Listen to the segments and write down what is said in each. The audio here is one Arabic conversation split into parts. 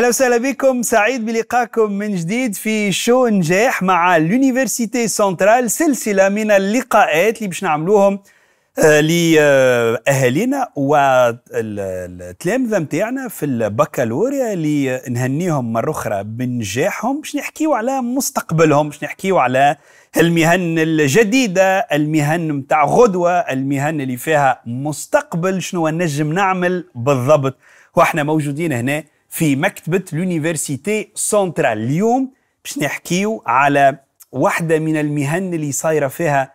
اهلا وسهلا بكم سعيد بلقائكم من جديد في شو نجاح مع لونيفرسيتي سنترال سلسله من اللقاءات اللي باش نعملوهم آه، لاهالينا والتلامذه نتاعنا في البكالوريا اللي نهنيهم مره اخرى بنجاحهم باش نحكيو على مستقبلهم باش نحكيو على المهن الجديده المهن نتاع غدوه المهن اللي فيها مستقبل شنو نجم نعمل بالضبط واحنا موجودين هنا في مكتبة لونيفرسيتي سنترال اليوم باش نحكيو على واحدة من المهن اللي صايرة فيها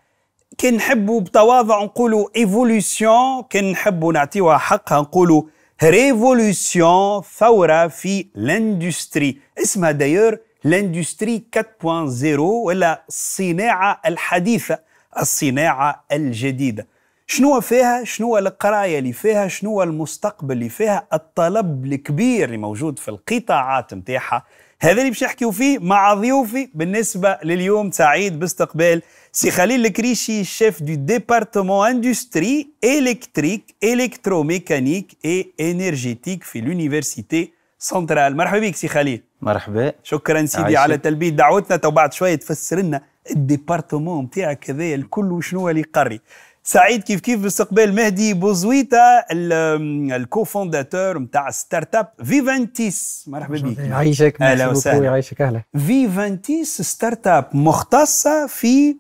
كان نحبو بتواضع نقولوا ايفولوسيون كان نحبوا نعطيوها حقها نقولوا ريفولوسيون ثورة في لاندستري اسمها داير لاندستري 4.0 ولا الصناعة الحديثة الصناعة الجديدة شنو فيها شنو القراية اللي فيها شنو المستقبل اللي فيها الطلب الكبير اللي موجود في القطاعات متاحة هذا اللي باش نحكيو فيه مع ضيوفي بالنسبة لليوم سعيد باستقبال سي خليل الكريشي شيف دو ديبارتمون اندستري الكتريك الكتروميكانيك اي انرجيتيك في لونيفرسيتي سنترال مرحبا بك سي خليل مرحبا شكرا سيدي عايشي. على تلبية دعوتنا تو بعد شويه تفسر لنا الديبارتمون نتاعك هذايا الكل وشنو اللي قري سعيد كيف كيف باستقبال مهدي بوزويتا الكوفونداتور نتاع ستارت اب فيفانتيس مرحبا بك يعيشك اهلا وسهلا يعيشك اهلا فيفانتيس ستارت اب مختصه في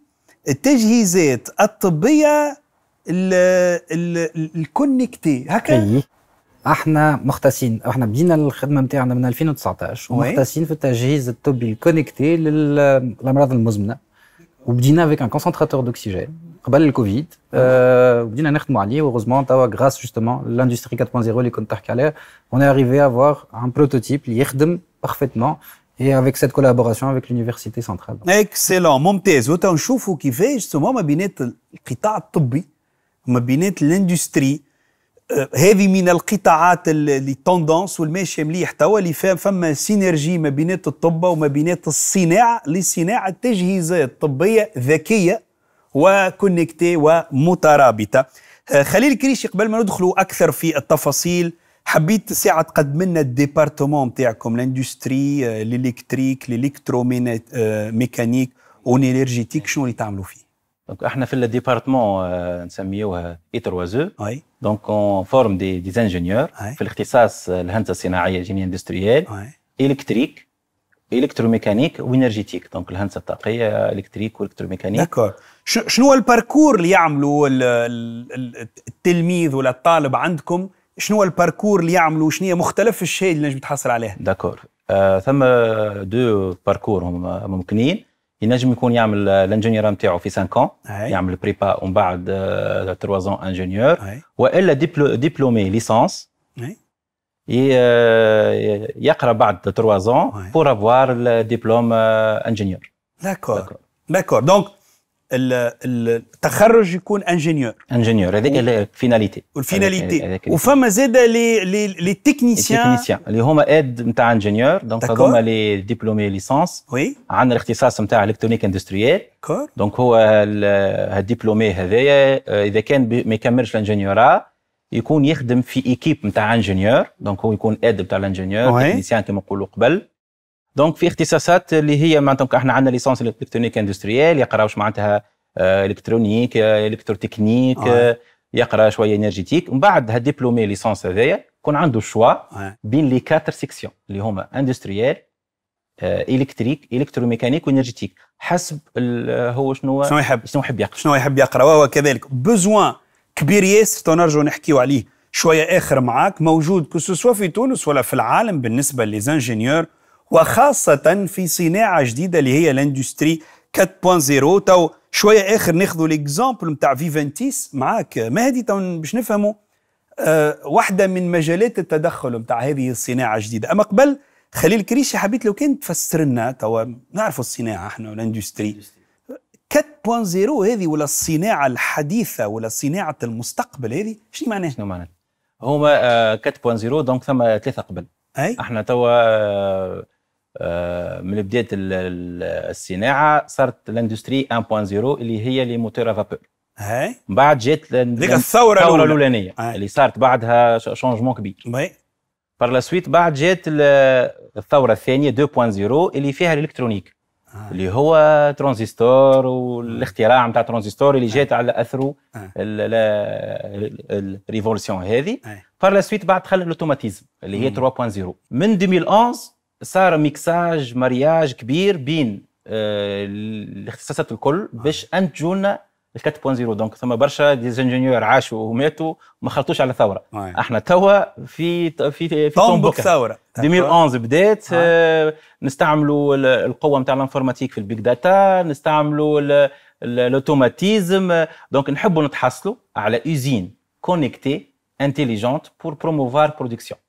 التجهيزات الطبيه الكونكتي هكا احنا مختصين احنا بدينا الخدمه نتاعنا من 2019 ومختصين في التجهيز الطبي الكونكتي للامراض المزمنه وبدينا افيك ان كونسنتراتور دوكسيجين قبل الكوفيد euh, بدينا نخدموا عليه وغوزمون توا غراس لاندستري 4.0 اللي كنت تحكي on est arrivé à avoir un prototype qui يخدم parfaitement et avec cette collaboration avec l'université centrale. Excellent, ممتاز suis كيفاش ما بينات القطاع الطبي ما بينات الاندستري هذه من القطاعات اللي توندونس والماشيه مليح توا اللي فما سينرجي ما بينات الطب بينات الصناعه لصناعه ذكيه وكونكتي ومترابطه آه، خليل كريشي قبل ما ندخلوا اكثر في التفاصيل حبيت ساعة تقدم لنا الديبارتمون تاعكم لاندستري الالكتريك آه، آه، ميكانيك ونيرجيتيك شنو اللي تعملوا فيه؟ دونك احنا في الديبارتمون نسميوه اي 3 اي دونك اون فورم دي دي انجينيور في الاختصاص الهندسه الصناعيه جيني اندستريال الكتريك الكتروميكانيك وانرجيتيك دونك الهندسه الطاقيه الكتريك والكتروميكانيك داكور شنو هو الباركور اللي يعملوا التلميذ ولا الطالب عندكم شنو هو الباركور اللي يعملوا شنو هي مختلف الشيء اللي نجم تحصل عليه داكور آه euh, ثم دو باركور هم ممكنين ينجم يكون يعمل الانجينيور نتاعو في 5 يعمل بريبا ومن بعد 3 زون انجينيور والا ديبلومي ليسونس يقرا بعد 3 ans ouais. pour avoir le diplôme euh, ingénieur داكور داكور دونك التخرج يكون انجينيور انجينيور هذيك الفيناليتي والفيناليتي وفما زاد لي لي لي تكنيسيان اللي هما اد نتاع انجينيور دونك هما لي ديبلومي ليسونس وي عندنا الاختصاص نتاع الكترونيك اندستريال دونك هو الدبلومي هذايا اذا كان ما يكملش الانجينيورا يكون يخدم في ايكيب نتاع انجينيور دونك هو يكون اد نتاع الانجينيور تكنيسيان كما نقولوا قبل دونك في اختصاصات اللي هي معناتها احنا عندنا ليسونس الكترونيك اندستريال يقرا واش معناتها آه، الكترونيك آه، الكتروتكنيك آه، يقرا شويه انرجيتيك ومن بعد هالدبلومي ليسونس هذايا يكون عنده شوا بين لي كاتر سيكسيون اللي هما اندستريال الكتريك الكتروميكانيك وانرجيتيك حسب هو شنو شنو يحب شنو يحب يقرا شنو يحب يقرا وهو كذلك بوزوان كبير ياسر تو نحكيو عليه شويه اخر معاك موجود كسوسوا في تونس ولا في العالم بالنسبه للانجينيور وخاصه في صناعه جديده اللي هي الاندستري 4.0 تو شويه اخر ناخذوا ليكزامبل نتاع فيفنتيس معاك مهدي تو باش نفهموا أه واحده من مجالات التدخل نتاع هذه الصناعه الجديده اما قبل خليل كريشي حبيت لو كان تفسر لنا توا نعرفوا الصناعه احنا والاندستري 4.0 هذه ولا الصناعه الحديثه ولا صناعه المستقبل هذه شنو معناها؟ شنو معناها؟ هما 4.0 آه، دونك ثم ثلاثه قبل اي احنا توا آه، آه، من بدايه الصناعه صارت الاندستري 1.0 اللي هي لي موتور فابور هاي من بعد جات ديك الثوره الثوره الاولانيه اللي صارت بعدها شونجمون كبير وي بار لا سويت بعد جات الثوره الثانيه 2.0 اللي فيها الالكترونيك آه. اللي هو ترانزستور والاختراع نتاع ترانزستور اللي جات آه. على اثره آه. الريفولسيون هذه بار لا سويت بعد دخل الاوتوماتيزم اللي هي 3.0 من 2011 صار ميكساج مرياج كبير بين الاختصاصات الكل باش انتجوا لنا ال 4.0 دونك ثم برشا انجينيور عاشوا وماتوا ما خلطوش على ثوره آه. احنا توا في في في طنبك ثوره 2011 بدات آه. نستعملوا القوه نتاع الانفورماتيك في البيج داتا نستعملوا الاوتوماتيزم دونك نحبوا نتحصلوا على اوزين كونيكتي انتيليجونت بور بروموفار برودكسيون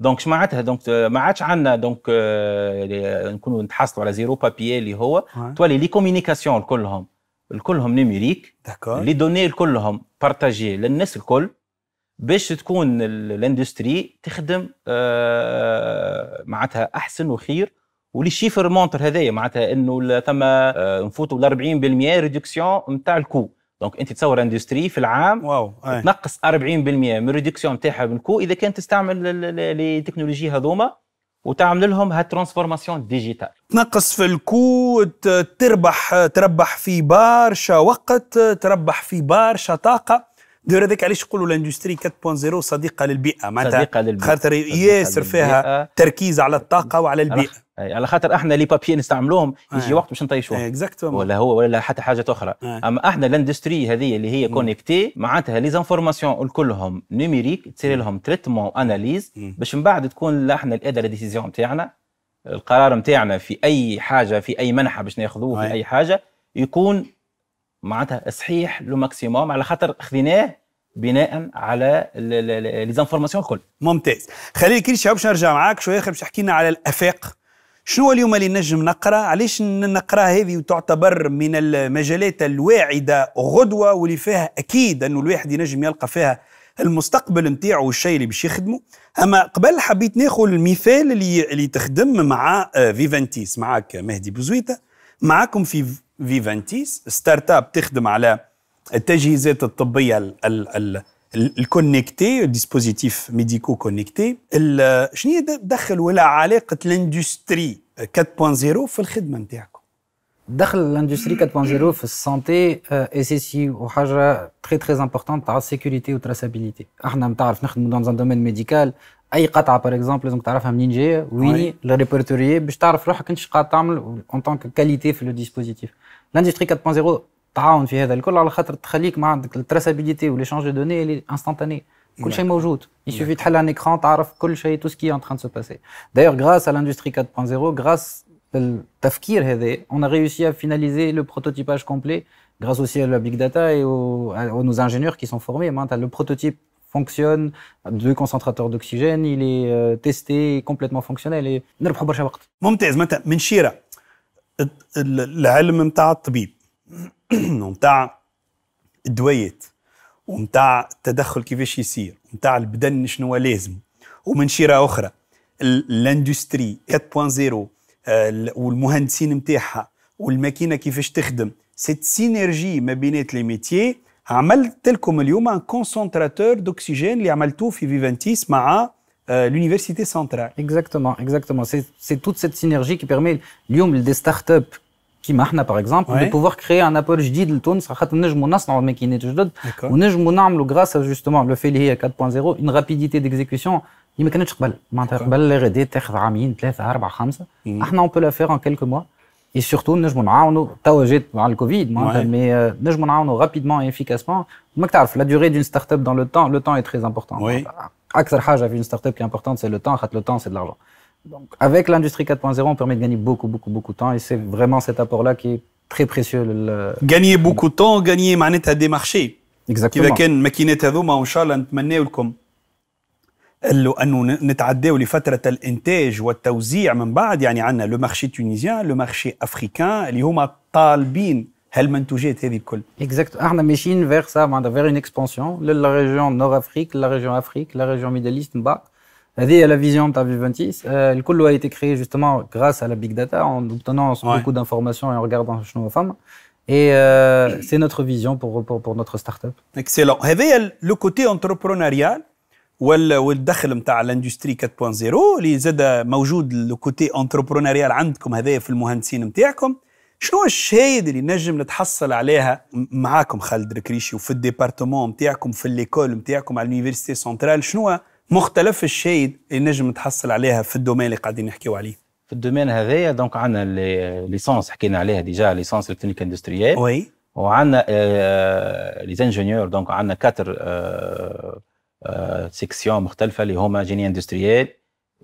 دونك اش معناتها دونك ما عادش عندنا دونك آه، نكونوا نتحصلوا على زيرو بابيي اللي هو تولي لي كومينيكاسيون كلهم الكلهم نيميريك لي دوني الكلهم بارتاجي للناس الكل باش تكون الاندستري تخدم آه معناتها احسن وخير ولي شيفر مونتر هذايا معناتها انه ثم آه نفوتوا ل 40% ريدكسيون نتاع الكو دونك انت تصور اندستري في العام واو تنقص 40% من ريدكسيون نتاعها من الكو اذا كانت تستعمل لي تكنولوجي هذوما وتعمل لهم هالترانسفورماسيون ديجيتال تنقص في الكو تربح تربح في برشا وقت تربح في برشا طاقه دور هذاك علاش يقولوا الاندستري 4.0 صديقه للبيئه معناتها صديقه للبيئه خاطر ياسر فيها تركيز على الطاقه وعلى البيئه على خاطر احنا لي بابيي نستعملوهم يجي وقت باش نطيشوهم اكزاكتومون ولا هو ولا حتى حاجه اخرى اما احنا الاندستري هذه اللي هي كونيكتي معناتها لي زانفورماسيون كلهم نيميريك تصير لهم تريتمون اناليز باش من بعد تكون احنا الاداه ديسيزيون نتاعنا القرار نتاعنا في اي حاجه في اي منحه باش ناخذوه في اي حاجه يكون معناتها صحيح لو ماكسيموم على خاطر خذيناه بناء على لي زانفورماسيون الكل ممتاز خليل كريش باش نرجع معاك شويه باش لنا على الافاق شنو اليوم اللي نجم نقرا علاش نقرا هذه وتعتبر من المجالات الواعده غدوه واللي فيها اكيد انه الواحد ينجم يلقى فيها المستقبل نتاعو والشيء اللي باش يخدمه اما قبل حبيت ناخذ المثال اللي اللي تخدم مع آه، فيفنتيس معاك مهدي بوزويته معاكم في Vivantis, start startup qui travaille sur les dispositifs médicaux connectés. quest est que ça de avec l'industrie 4.0 L'industrie 4.0 dans la santé, c'est très importante pour la sécurité et la traçabilité. Nous sommes dans un domaine médical, Aïkat à par exemple, donc tu as ninja, Winnie, le répertoireier, mais je t'arrive à quelque en tant que qualité fait le dispositif. L'industrie 4.0, t'as sur vie d'alcool à la carte, très grande, de traçabilité ou l'échange de données est instantané. Tout est présent. Il suffit de prendre un écran, tu le tout ce qui est en train de se passer. D'ailleurs, grâce à l'industrie 4.0, grâce au tafkir, on a réussi à finaliser le prototypage complet grâce aussi à la big data et à nos ingénieurs qui sont formés. Maintenant, le prototype fonctionne, deux concentrateurs d'oxygène, il est testé complètement fonctionnel et ممتاز من شيره العلم نتاع الطبيب نتاع الدويات ونتاع التدخل كيفاش يصير البدن شنو لازم ومن 4.0 والمهندسين نتاعها والماكينة كيفاش تخدم سيت سينرجي ما بينات لي métiers, a fait, comme aujourd'hui, un concentrateur d'oxygène que vous avez fait Vivantis avec l'Université Centrale. Exactement, exactement. c'est toute cette synergie qui permet, aujourd'hui, aux startups qui sont avec nous, par exemple, de pouvoir créer un apport nouveau dans le Tunis, parce que nous, nous avons une machine nouvelle, et nous pouvons faire, grâce à ce fait-ci, à 4.0, une rapidité d'exécution qui est une machine qui est très rapide. C'est-à-dire que si vous 3, 4, 5 Ahna on peut le faire en quelques mois et surtout nous on a le covid mais euh, rapidement et efficacement la durée d'une startup dans le temps le temps est très important axel ah, haj j'avais une startup qui est importante c'est le temps le temps c'est de l'argent donc avec l'industrie 4.0 on permet de gagner beaucoup beaucoup beaucoup de temps et c'est vraiment cet apport là qui est très précieux gagner beaucoup de temps gagner manette à des marchés exactement pour qu'on passe à la période de la production et de la distribution après, cest à le marché tunisien, le marché africain, qui sont les demandeurs de ces produits-là. Exactement. On est vers ça, vers une expansion. La région Nord-Afrique, la région Afrique, la région Médéaliste, nous sommes là. la vision de V26. Tout cela a été créé justement grâce à la Big Data, en obtenant beaucoup d'informations et en regardant les femmes. Et euh, c'est notre vision pour notre start-up. Excellent. C'est le côté entrepreneurial. والدخل نتاع الاندستري 4.0 اللي زاد موجود الكوتي انتربرونيريال عندكم هذايا في المهندسين نتاعكم شنو الشهايد اللي نجم نتحصل عليها معاكم خالد الكريشي وفي الديبارتمون نتاعكم في ليكول نتاعكم على اليونيفرسيتي سنترال شنو مختلف الشهايد اللي نجم نتحصل عليها في الدومين اللي قاعدين نحكيو عليه في الدومين هذايا دونك عندنا ليسونس حكينا عليها ديجا ليسونس الكترونيك اندستريال وي وعندنا آه، لي انجينيور دونك عندنا كاتر سيكسيون آه، مختلفه اللي هما جيني اندستريال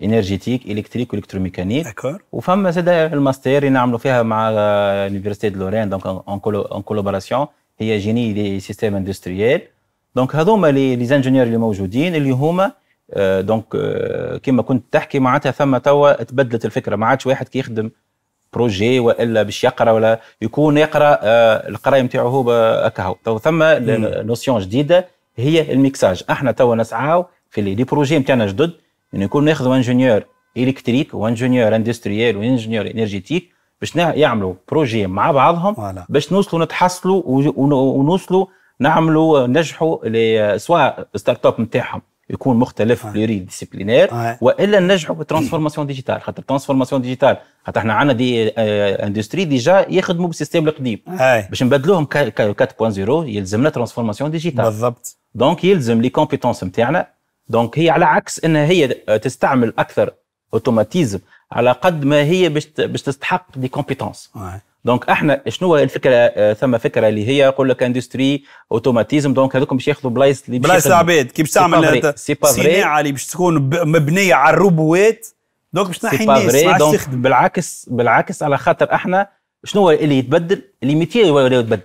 انرجيتيك الكتريك والكتروميكانيك داكور وفما زاد الماستير اللي نعملوا فيها مع يونيفرسيتي دو لورين دونك اون كولابوراسيون هي جيني دي سيستيم اندستريال دونك هذوما لي انجينير اللي موجودين اللي هما دونك آه، آه، كما كنت تحكي معناتها ثم توا تبدلت الفكره ما عادش واحد كيخدم بروجي والا باش يقرا ولا يكون يقرا القرايه نتاعو هو اكاهو ثم نوسيون جديده هي الميكساج احنا توا نسعاو في لي بروجي نتاعنا جدد انه يكون ناخذ انجينيور الكتريك وانجينيور اندستريال وانجينيور انرجيتيك باش يعملوا بروجي مع بعضهم باش نوصلوا نتحصلوا ونوصلوا نعملوا نجحوا سواء ستارت اب نتاعهم يكون مختلف بلوري آه. ديسيبلينير آه. والا ننجحوا بالترانسفورماسيون ديجيتال خاطر الترانسفورماسيون ديجيتال خاطر احنا عندنا دي آه، اندستري ديجا يخدموا بالسيستم القديم باش نبدلوهم 4.0 يلزمنا ترانسفورماسيون ديجيتال بالضبط دونك يلزم لي كومبيتونس نتاعنا دونك هي على عكس انها هي تستعمل اكثر اوتوماتيزم على قد ما هي باش باش تستحق دي كومبيتونس دونك احنا شنو الفكره آه، ثم فكره اللي هي يقول لك اندستري اوتوماتيزم دونك هذوك باش ياخذوا بلايص اللي بلايص العباد كي باش تعمل صناعه اللي باش تكون مبنيه على الروبوات دونك باش تنحي الناس تخدم بالعكس بالعكس على خاطر احنا شنو هو اللي يتبدل اللي ميتي ولا يتبدل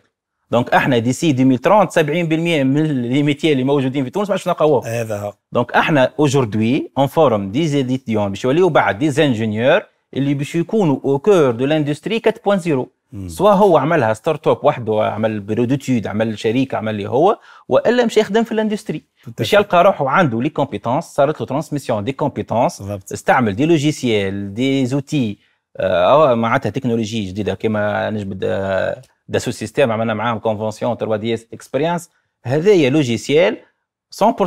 دونك احنا ديسي 2030 70% من لي ميتي اللي موجودين في تونس باش عادش نلقاوهم هذا دونك احنا اوجوردي اون فورم دي زيديتيون باش يوليو بعد دي زانجينيور اللي باش يكونوا او كور دو لاندستري 4.0 سواء هو عملها ستارت اب وحده عمل برودوتيود عمل شريك عمل اللي هو والا مش يخدم في الاندستري باش يلقى روحه عنده لي كومبيتونس صارت له ترانسميسيون دي كومبيتونس استعمل دي لوجيسيال دي زوتي اه معناتها تكنولوجي جديده كما نجبد داسو سيستيم عملنا معاهم كونفونسيون 3 دي اكسبيريانس هذايا لوجيسيال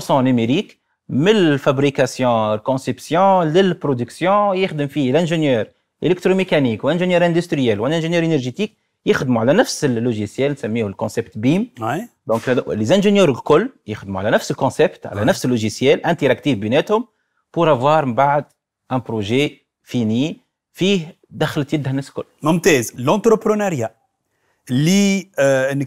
100% نيميريك من الفابريكاسيون الكونسيبسيون للبرودكسيون يخدم فيه الانجينيور الكتروميكانيك وانجينيور اندستريال وانجينيور انرجيتيك يخدموا على نفس اللوجيسيال نسميه الكونسيبت بيم دونك لي انجينيور الكل يخدموا على نفس الكونسيبت على نفس اللوجيسيال انتراكتيف بيناتهم بور افوار من بعد ان بروجي فيني فيه دخلت يدها الناس الكل ممتاز لونتربرونيريا لانك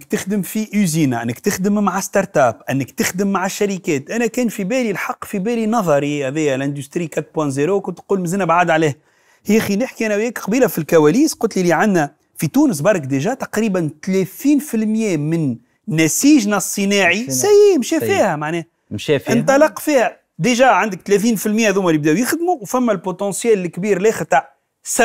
آه، تخدم في اوزينا انك تخدم مع ستارت اب انك تخدم مع الشركات انا كان في بالي الحق في بالي نظري هذايا الاندستري 4.0 كنت نقول مازلنا بعاد عليه يا اخي نحكي انا وياك قبيله في الكواليس قلت لي, لي عندنا في تونس برك ديجا تقريبا 30% من نسيجنا الصناعي سي مشى فيها معناه مشى فيها انطلق فيها ديجا عندك 30% هذوما اللي بداوا يخدموا وفما البوتنسيال الكبير الاخر تاع 70%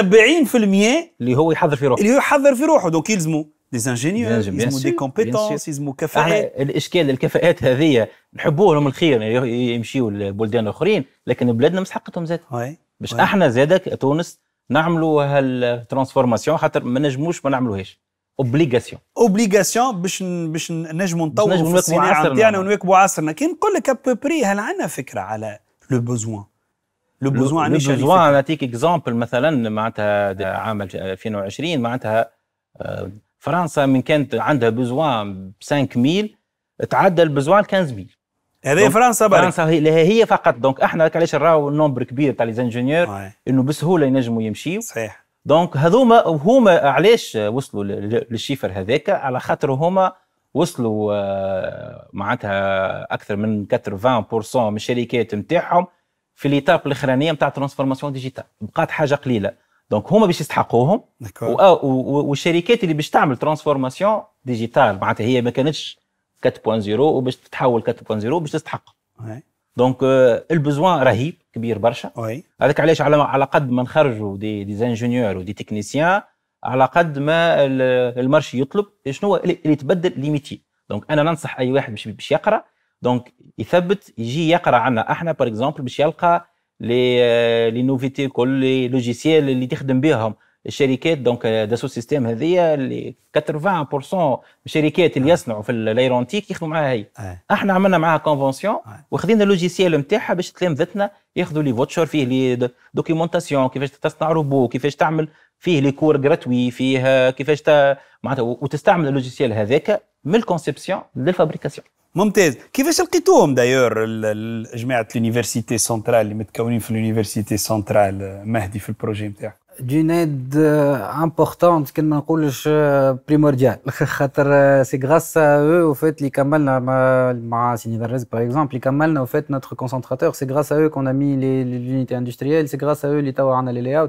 اللي هو يحضر في روحه اللي هو يحضر في روحه دونك يلزموا دي انجينيور يلزموا دي كومبيتونس يلزموا كفاءات الاشكال الكفاءات هذه نحبوه لهم الخير يعني يمشيوا لبلدان اخرين لكن بلادنا مش حقتهم زاد باش احنا زاد تونس نعملوا هالترانسفورماسيون خاطر ما نجموش ما نعملوهاش اوبليغاسيون اوبليغاسيون باش باش نجموا نطوروا في الصناعه نتاعنا ونواكبوا عصرنا كي نقول لك ابوبري هل عندنا فكره على لو بوزوان لو بوزوان لو بوزوان نعطيك اكزامبل مثلا معناتها عام 2020 آه، معناتها آه، فرنسا من كانت عندها بزوان 5000 تعدى البزوان 15000 هذه فرنسا برك فرنسا هي, هي فقط دونك احنا علاش نراو النومبر كبير تاع لي زانجينيور انه بسهوله ينجموا يمشيو صحيح دونك هذوما هما علاش وصلوا للشيفر هذاك على خاطر هما وصلوا آه، معناتها اكثر من 80% من الشركات نتاعهم في ليتاب الاخرانيه نتاع ترانسفورماسيون ديجيتال بقات حاجه قليله دونك هما باش يستحقوهم آه، والشركات اللي باش تعمل ترانسفورماسيون ديجيتال معناتها هي ما كانتش 4.0 وباش تتحول 4.0 باش تستحق دونك آه، البزوان رهيب كبير برشا هذاك علاش على على قد ما نخرجوا دي دي انجينيور ودي تكنيسيان على قد ما المارشي يطلب شنو هو اللي يتبدل ميتي دونك انا ننصح اي واحد باش يقرا دونك يثبت يجي يقرا عنا احنا باغ اكزومبل باش يلقى لي آه، لي نوفيتي كل لي لوجيسيال اللي تخدم بهم الشركات دونك آه، داسو سيستيم هذيا اللي 80% الشركات اللي آه. يصنعوا في الايرونتيك يخدموا معاها هي احنا عملنا معاها كونفونسيون وخذينا اللوجيسيال نتاعها باش تلام ذاتنا ياخذوا لي فوتشر فيه لي دوكيومونتاسيون كيفاش تصنع روبو كيفاش تعمل فيه لي كور جراتوي فيه كيفاش معناتها وتستعمل اللوجيسيال هذاك من الكونسيبسيون للفابريكاسيون Montez, qui veut sortir D'ailleurs, je mets l'université centrale, il met l'université centrale, euh, Mehdi le projet. D'une aide euh, importante, primordiale. Euh, primordial. C'est grâce à eux, au fait, les Kamal, par exemple, les Kamal, fait, notre concentrateur, c'est grâce à eux qu'on a mis l'unité industrielle, c'est grâce à eux, qu'on a enlevé les layouts.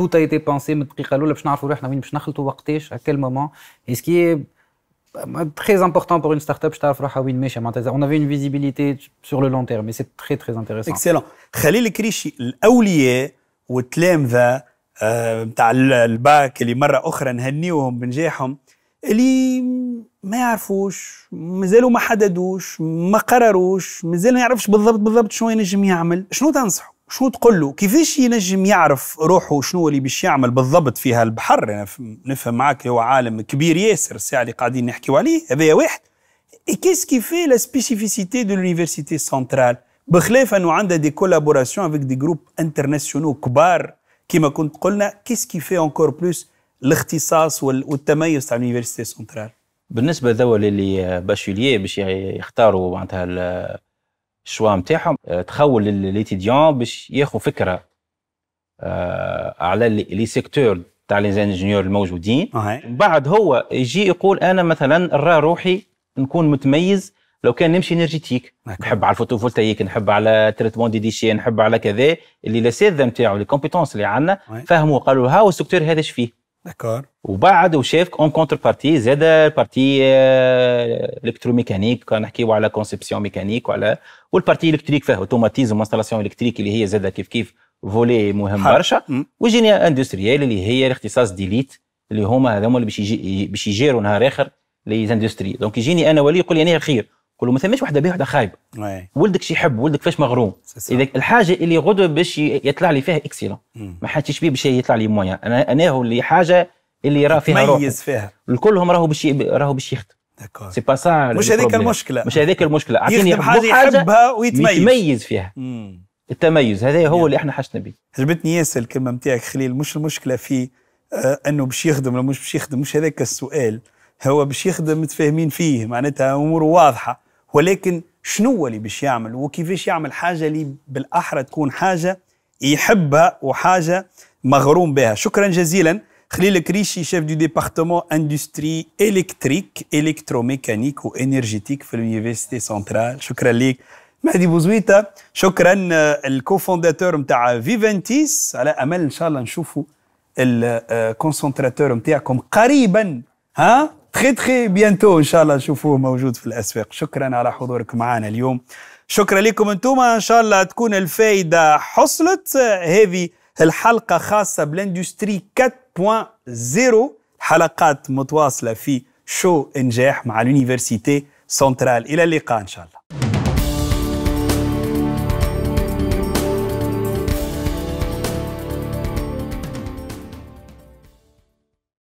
tout a été pensé mais من الدقيقه الاولى باش نعرفوا احنا وين باش نخلطوا وقتاش à quel moment et ce qui est très important pour une startup باش تعرف روحها وين ماشيه معناتها on avait une visibilité sur le long terme mais c'est très très intéressant excellent Khalil خليل الكريشي الاولياء والتلامذه نتاع الباك اللي مره اخرى نهنيوهم بنجاحهم اللي ما يعرفوش مازالوا ما حددوش ما قرروش مازال ما يعرفش بالضبط بالضبط شنو ينجم يعمل شنو تنصحوا شو تقول له كيفاش ينجم يعرف روحه شنو اللي باش يعمل بالضبط في هالبحر انا نفهم معاك هو عالم كبير ياسر الساعه اللي قاعدين نحكيو عليه هذا واحد اي كيس كي في لا سبيسيفيسيتي دو لونيفرسيتي سنترال بخلاف انه عندها دي كولابوراسيون افيك دي جروب انترناسيونو كبار كما كنت قلنا كيس كي في اونكور بلوس الاختصاص والتميز تاع لونيفرسيتي سنترال بالنسبه ذول اللي باشوليي باش يختاروا معناتها الشوا نتاعهم آه، تخول ليتيديون باش ياخذ فكره آه، على لي سيكتور تاع لي انجينيور الموجودين من بعد هو يجي يقول انا مثلا را روحي نكون متميز لو كان نمشي انرجيتيك نحب على الفوتوفولتايك نحب على تريتمون دي ديشي نحب على كذا اللي لاسيذ نتاعو لي كومبيتونس اللي عندنا فهموا قالوا ها والسكتور هذا ايش فيه دكار وبعد وشاف اون كونتر بارتي زاد بارتي آه، الكتروميكانيك كنحكيو على كونسيبسيون ميكانيك وعلى والبارتي الكتريك فيها اوتوماتيزم انستالاسيون الكتريك اللي هي زاد كيف كيف فولي مهم برشا وجينيا اندستريال اللي هي الاختصاص ديليت اللي هما هذوما اللي باش باش يجيروا نهار اخر لي زاندستري دونك يجيني انا ولي يقول لي انا خير كله ما ثماش وحده بيه وحده خايبه ولدك شي يحب ولدك فاش مغروم اذا الحاجه اللي غدوه باش يطلع لي فيها اكسيلون ما حدش بيه باش يطلع لي مويا انا انا هو اللي حاجه اللي راه فيها تميز فيها الكلهم راهو باش راهو باش يخدم داكور سي با سا مش هذيك المشكله مش هذيك المشكله اعطيني حاجه يحبها ويتميز يتميز فيها مم. التميز هذا هو يعني. اللي احنا حاجتنا به عجبتني ياسر الكلمه نتاعك خليل مش المشكله في آه انه باش يخدم ولا مش باش يخدم مش هذاك السؤال هو باش يخدم متفاهمين فيه معناتها اموره واضحه ولكن شنو اللي باش يعمل وكيفاش يعمل حاجه اللي بالاحرى تكون حاجه يحبها وحاجه مغروم بها شكرا جزيلا خليل كريشي شيف دو ديبارتمون اندستري الكتريك الكتروميكانيك وانرجيتيك في لونيفرسيتي سنترال شكرا ليك مهدي بوزويتا شكرا آه، الكوفونداتور نتاع فيفنتيس على امل ان شاء الله نشوفوا الكونسنتراتور آه، نتاعكم قريبا ها تخي تخي بيانتو ان شاء الله نشوفوه موجود في الاسواق شكرا على حضورك معنا اليوم شكرا لكم انتم ان شاء الله تكون الفايده حصلت هذه الحلقه خاصه بالاندستري 4.0 حلقات متواصله في شو انجاح مع لونيفرسيتي سنترال الى اللقاء ان شاء الله